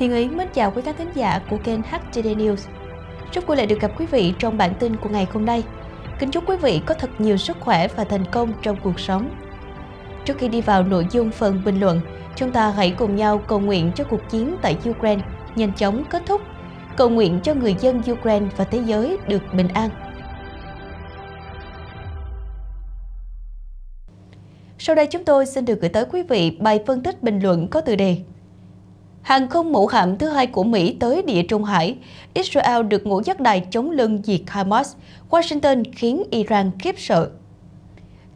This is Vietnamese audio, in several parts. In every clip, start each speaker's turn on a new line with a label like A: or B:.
A: thì Yến mến chào quý khán thính giả của kênh HTD News. Chúc vui lại được gặp quý vị trong bản tin của ngày hôm nay. Kính chúc quý vị có thật nhiều sức khỏe và thành công trong cuộc sống. Trước khi đi vào nội dung phần bình luận, chúng ta hãy cùng nhau cầu nguyện cho cuộc chiến tại Ukraine nhanh chóng kết thúc, cầu nguyện cho người dân Ukraine và thế giới được bình an. Sau đây chúng tôi xin được gửi tới quý vị bài phân tích bình luận có tựa đề hàng không mẫu hạm thứ hai của Mỹ tới địa Trung Hải. Israel được ngũ giác đài chống lưng diệt Hamas. Washington khiến Iran khiếp sợ.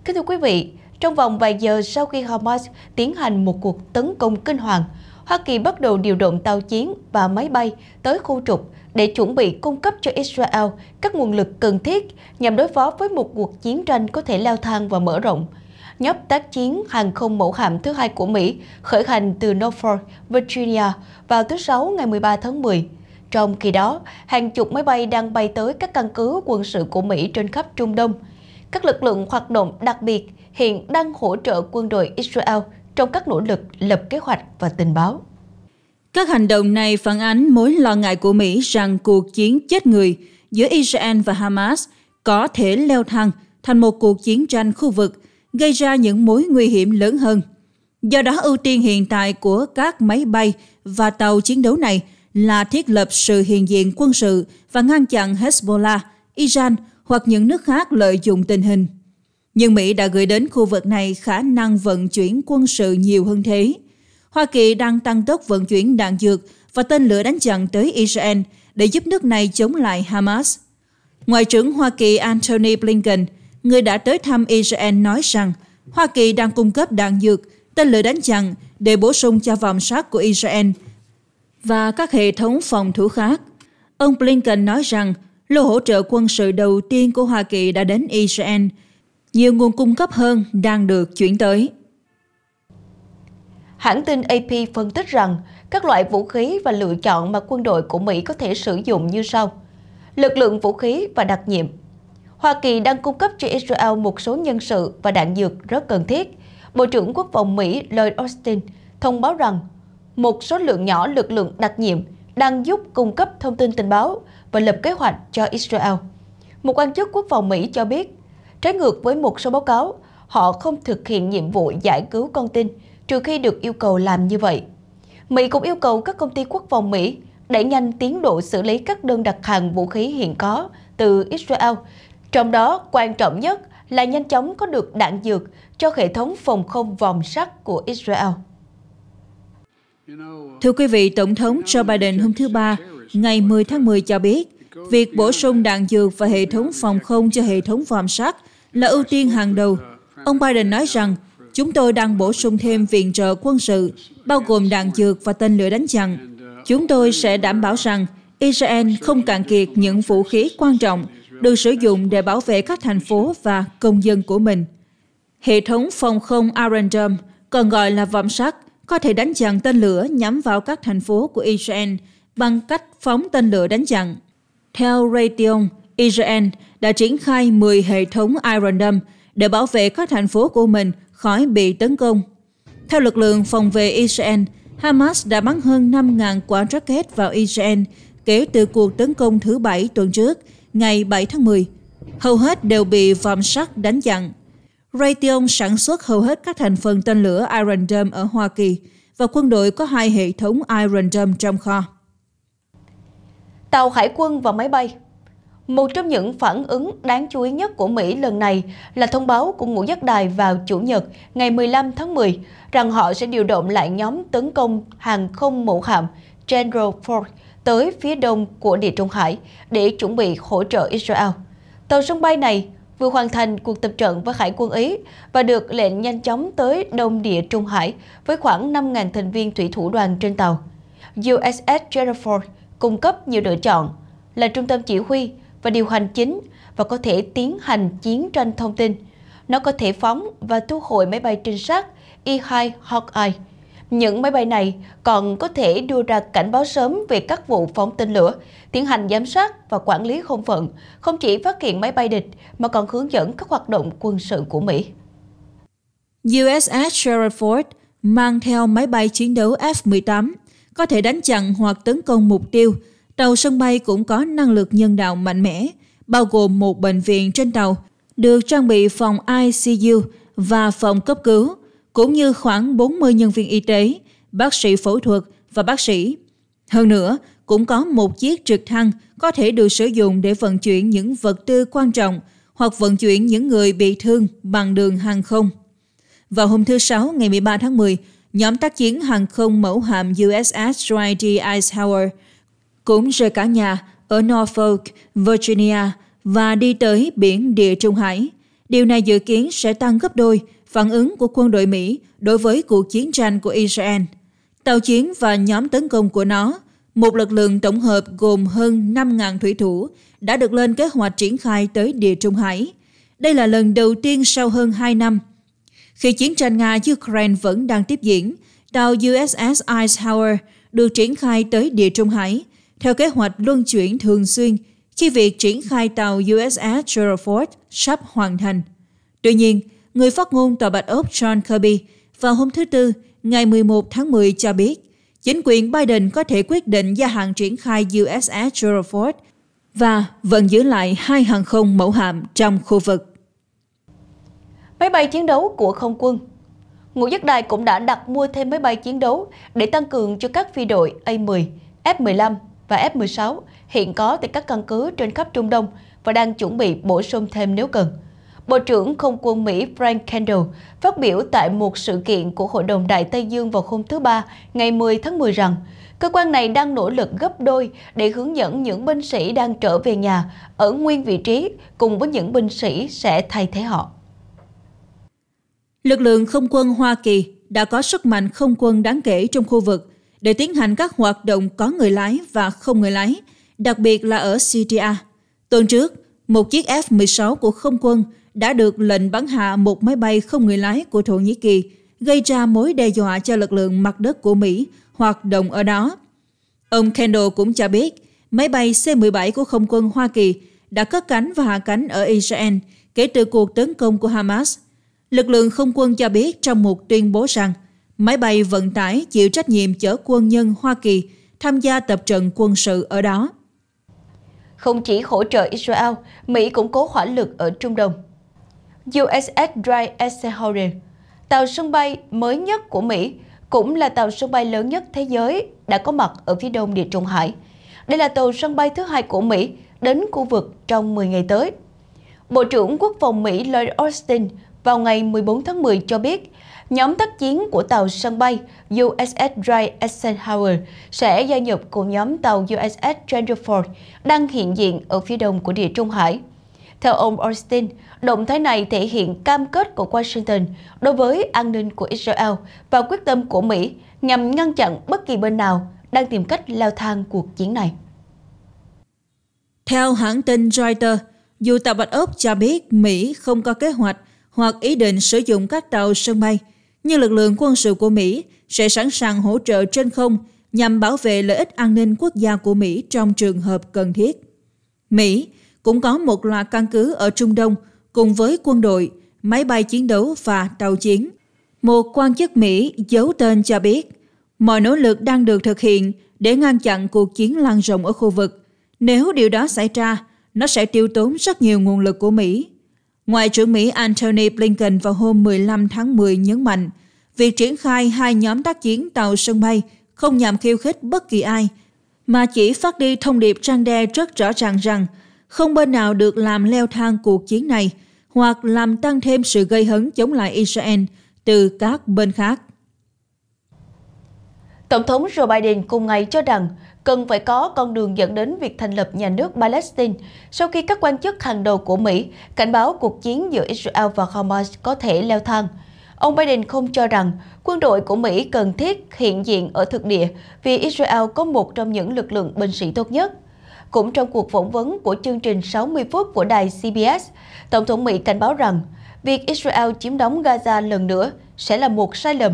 A: Kính thưa quý vị, trong vòng vài giờ sau khi Hamas tiến hành một cuộc tấn công kinh hoàng, Hoa Kỳ bắt đầu điều động tàu chiến và máy bay tới khu trục để chuẩn bị cung cấp cho Israel các nguồn lực cần thiết nhằm đối phó với một cuộc chiến tranh có thể leo thang và mở rộng – nhóm tác chiến hàng không mẫu hạm thứ hai của Mỹ khởi hành từ Norfolk, Virginia vào thứ Sáu ngày 13 tháng 10. Trong khi đó, hàng chục máy bay đang bay tới các căn cứ quân sự của Mỹ trên khắp Trung Đông. Các lực lượng hoạt động đặc biệt hiện đang hỗ trợ quân đội Israel trong các nỗ lực lập kế hoạch và tình báo.
B: Các hành động này phản ánh mối lo ngại của Mỹ rằng cuộc chiến chết người giữa Israel và Hamas có thể leo thang thành một cuộc chiến tranh khu vực gây ra những mối nguy hiểm lớn hơn. Do đó ưu tiên hiện tại của các máy bay và tàu chiến đấu này là thiết lập sự hiện diện quân sự và ngăn chặn Hezbollah, Iran hoặc những nước khác lợi dụng tình hình. Nhưng Mỹ đã gửi đến khu vực này khả năng vận chuyển quân sự nhiều hơn thế. Hoa Kỳ đang tăng tốc vận chuyển đạn dược và tên lửa đánh chặn tới Israel để giúp nước này chống lại Hamas. Ngoại trưởng Hoa Kỳ Antony Blinken – người đã tới thăm Israel nói rằng Hoa Kỳ đang cung cấp đạn dược, tên lửa đánh chặn để bổ sung cho vòng sát của Israel và các hệ thống phòng thủ khác. Ông Blinken nói rằng lô hỗ trợ quân sự đầu tiên của Hoa Kỳ đã đến Israel. Nhiều nguồn cung cấp hơn đang
A: được chuyển tới. Hãng tin AP phân tích rằng các loại vũ khí và lựa chọn mà quân đội của Mỹ có thể sử dụng như sau. Lực lượng vũ khí và đặc nhiệm Hoa Kỳ đang cung cấp cho Israel một số nhân sự và đạn dược rất cần thiết. Bộ trưởng Quốc phòng Mỹ Lloyd Austin thông báo rằng một số lượng nhỏ lực lượng đặc nhiệm đang giúp cung cấp thông tin tình báo và lập kế hoạch cho Israel. Một quan chức quốc phòng Mỹ cho biết, trái ngược với một số báo cáo, họ không thực hiện nhiệm vụ giải cứu con tin trừ khi được yêu cầu làm như vậy. Mỹ cũng yêu cầu các công ty quốc phòng Mỹ đẩy nhanh tiến độ xử lý các đơn đặt hàng vũ khí hiện có từ Israel trong đó, quan trọng nhất là nhanh chóng có được đạn dược cho hệ thống phòng không vòng sắt của Israel. Thưa
B: quý vị, Tổng thống Joe Biden hôm thứ Ba, ngày 10 tháng 10 cho biết, việc bổ sung đạn dược và hệ thống phòng không cho hệ thống vòm sắt là ưu tiên hàng đầu. Ông Biden nói rằng, chúng tôi đang bổ sung thêm viện trợ quân sự, bao gồm đạn dược và tên lửa đánh chặn. Chúng tôi sẽ đảm bảo rằng Israel không cạn kiệt những vũ khí quan trọng được sử dụng để bảo vệ các thành phố và công dân của mình. Hệ thống phòng không Arendam, còn gọi là vòm sắt, có thể đánh chặn tên lửa nhắm vào các thành phố của Israel bằng cách phóng tên lửa đánh chặn. Theo Raytheon, Israel đã triển khai 10 hệ thống Iron Dome để bảo vệ các thành phố của mình khỏi bị tấn công. Theo lực lượng phòng vệ Israel, Hamas đã bắn hơn 5.000 quả rocket vào Israel kể từ cuộc tấn công thứ Bảy tuần trước ngày 7 tháng 10, hầu hết đều bị vòm sắt đánh chặn. Raytheon sản xuất hầu hết các thành phần tên lửa Iron Dome ở Hoa Kỳ và quân đội có hai hệ thống
A: Iron Dome trong kho. Tàu hải quân và máy bay Một trong những phản ứng đáng chú ý nhất của Mỹ lần này là thông báo của Ngũ Giác Đài vào Chủ nhật ngày 15 tháng 10 rằng họ sẽ điều động lại nhóm tấn công hàng không mẫu hạm General Ford tới phía đông của Địa Trung Hải để chuẩn bị hỗ trợ Israel. Tàu sân bay này vừa hoàn thành cuộc tập trận với Hải quân Ý và được lệnh nhanh chóng tới Đông Địa Trung Hải với khoảng 5.000 thành viên thủy thủ đoàn trên tàu. USS Gerald cung cấp nhiều lựa chọn là trung tâm chỉ huy và điều hành chính và có thể tiến hành chiến tranh thông tin. Nó có thể phóng và thu hồi máy bay trinh sát E-2 Hawkeye những máy bay này còn có thể đưa ra cảnh báo sớm về các vụ phóng tên lửa, tiến hành giám sát và quản lý không phận, không chỉ phát hiện máy bay địch mà còn hướng dẫn các hoạt động quân sự của Mỹ. USS Gerald Ford mang theo máy bay chiến đấu F-18
B: có thể đánh chặn hoặc tấn công mục tiêu. Tàu sân bay cũng có năng lực nhân đạo mạnh mẽ, bao gồm một bệnh viện trên tàu, được trang bị phòng ICU và phòng cấp cứu, cũng như khoảng 40 nhân viên y tế, bác sĩ phẫu thuật và bác sĩ. Hơn nữa, cũng có một chiếc trực thăng có thể được sử dụng để vận chuyển những vật tư quan trọng hoặc vận chuyển những người bị thương bằng đường hàng không. Vào hôm thứ Sáu ngày 13 tháng 10, nhóm tác chiến hàng không mẫu hạm USS Dwight D. Eisenhower cũng rời cả nhà ở Norfolk, Virginia và đi tới biển Địa Trung Hải. Điều này dự kiến sẽ tăng gấp đôi phản ứng của quân đội Mỹ đối với cuộc chiến tranh của Israel, tàu chiến và nhóm tấn công của nó, một lực lượng tổng hợp gồm hơn 5.000 thủy thủ đã được lên kế hoạch triển khai tới địa Trung Hải. Đây là lần đầu tiên sau hơn 2 năm. Khi chiến tranh Nga-Ukraine vẫn đang tiếp diễn, tàu USS Eisenhower được triển khai tới địa Trung Hải theo kế hoạch luân chuyển thường xuyên khi việc triển khai tàu USS Gerald Ford sắp hoàn thành. Tuy nhiên, người phát ngôn tòa Bạch Ốc John Kirby vào hôm thứ Tư ngày 11 tháng 10 cho biết chính quyền Biden có thể quyết định gia hạn triển khai USS Gerald Ford và vẫn giữ lại hai hàng không mẫu hạm trong khu vực.
A: Máy bay chiến đấu của không quân Ngũ Giác Đài cũng đã đặt mua thêm máy bay chiến đấu để tăng cường cho các phi đội A-10, F-15 và F-16 hiện có tại các căn cứ trên khắp Trung Đông và đang chuẩn bị bổ sung thêm nếu cần. Bộ trưởng Không quân Mỹ Frank Kendall phát biểu tại một sự kiện của Hội đồng Đại Tây Dương vào hôm thứ Ba, ngày 10 tháng 10 rằng cơ quan này đang nỗ lực gấp đôi để hướng dẫn những binh sĩ đang trở về nhà ở nguyên vị trí cùng với những binh sĩ sẽ thay thế họ.
B: Lực lượng không quân Hoa Kỳ đã có sức mạnh không quân đáng kể trong khu vực để tiến hành các hoạt động có người lái và không người lái, đặc biệt là ở Syria. Tuần trước, một chiếc F-16 của không quân đã được lệnh bắn hạ một máy bay không người lái của Thổ Nhĩ Kỳ, gây ra mối đe dọa cho lực lượng mặt đất của Mỹ hoạt động ở đó. Ông Kendall cũng cho biết, máy bay C-17 của không quân Hoa Kỳ đã cất cánh và hạ cánh ở Israel kể từ cuộc tấn công của Hamas. Lực lượng không quân cho biết trong một tuyên bố rằng máy bay vận tải chịu trách nhiệm chở quân nhân Hoa
A: Kỳ tham gia tập trận quân sự ở đó. Không chỉ hỗ trợ Israel, Mỹ cũng cố hỏa lực ở Trung Đông. USS Dry Eisenhower, tàu sân bay mới nhất của Mỹ, cũng là tàu sân bay lớn nhất thế giới đã có mặt ở phía đông Địa Trung Hải. Đây là tàu sân bay thứ hai của Mỹ đến khu vực trong 10 ngày tới. Bộ trưởng Quốc phòng Mỹ Lloyd Austin vào ngày 14 tháng 10 cho biết Nhóm tác chiến của tàu sân bay USS Ray Eisenhower sẽ gia nhập cùng nhóm tàu USS Chandraford đang hiện diện ở phía đông của Địa Trung Hải. Theo ông Austin, động thái này thể hiện cam kết của Washington đối với an ninh của Israel và quyết tâm của Mỹ nhằm ngăn chặn bất kỳ bên nào đang tìm cách leo thang cuộc chiến này. Theo hãng tin Reuters,
B: dù tàu Bạch Ốc cho biết Mỹ không có kế hoạch hoặc ý định sử dụng các tàu sân bay nhưng lực lượng quân sự của Mỹ sẽ sẵn sàng hỗ trợ trên không nhằm bảo vệ lợi ích an ninh quốc gia của Mỹ trong trường hợp cần thiết. Mỹ cũng có một loạt căn cứ ở Trung Đông cùng với quân đội, máy bay chiến đấu và tàu chiến. Một quan chức Mỹ giấu tên cho biết mọi nỗ lực đang được thực hiện để ngăn chặn cuộc chiến lan rộng ở khu vực. Nếu điều đó xảy ra, nó sẽ tiêu tốn rất nhiều nguồn lực của Mỹ Ngoại trưởng Mỹ Antony Blinken vào hôm 15 tháng 10 nhấn mạnh, việc triển khai hai nhóm tác chiến tàu sân bay không nhằm khiêu khích bất kỳ ai, mà chỉ phát đi thông điệp trang đe rất rõ ràng rằng không bên nào được làm leo thang cuộc chiến này hoặc làm tăng thêm sự gây hấn chống lại Israel
A: từ các bên khác. Tổng thống Joe Biden cùng ngày cho rằng cần phải có con đường dẫn đến việc thành lập nhà nước Palestine sau khi các quan chức hàng đầu của Mỹ cảnh báo cuộc chiến giữa Israel và Hamas có thể leo thang. Ông Biden không cho rằng quân đội của Mỹ cần thiết hiện diện ở thực địa vì Israel có một trong những lực lượng binh sĩ tốt nhất. Cũng trong cuộc phỏng vấn của chương trình 60 phút của đài CBS, Tổng thống Mỹ cảnh báo rằng việc Israel chiếm đóng Gaza lần nữa sẽ là một sai lầm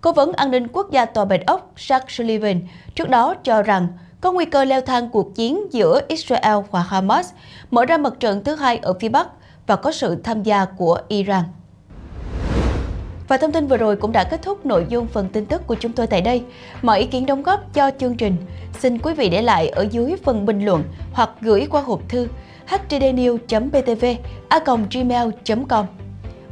A: Cố vấn an ninh quốc gia Tòa Bạch Ốc Jack Sullivan trước đó cho rằng có nguy cơ leo thang cuộc chiến giữa Israel và Hamas, mở ra mặt trận thứ hai ở phía Bắc và có sự tham gia của Iran. Và thông tin vừa rồi cũng đã kết thúc nội dung phần tin tức của chúng tôi tại đây. Mọi ý kiến đóng góp cho chương trình xin quý vị để lại ở dưới phần bình luận hoặc gửi qua hộp thư htdnews.btv a gmail.com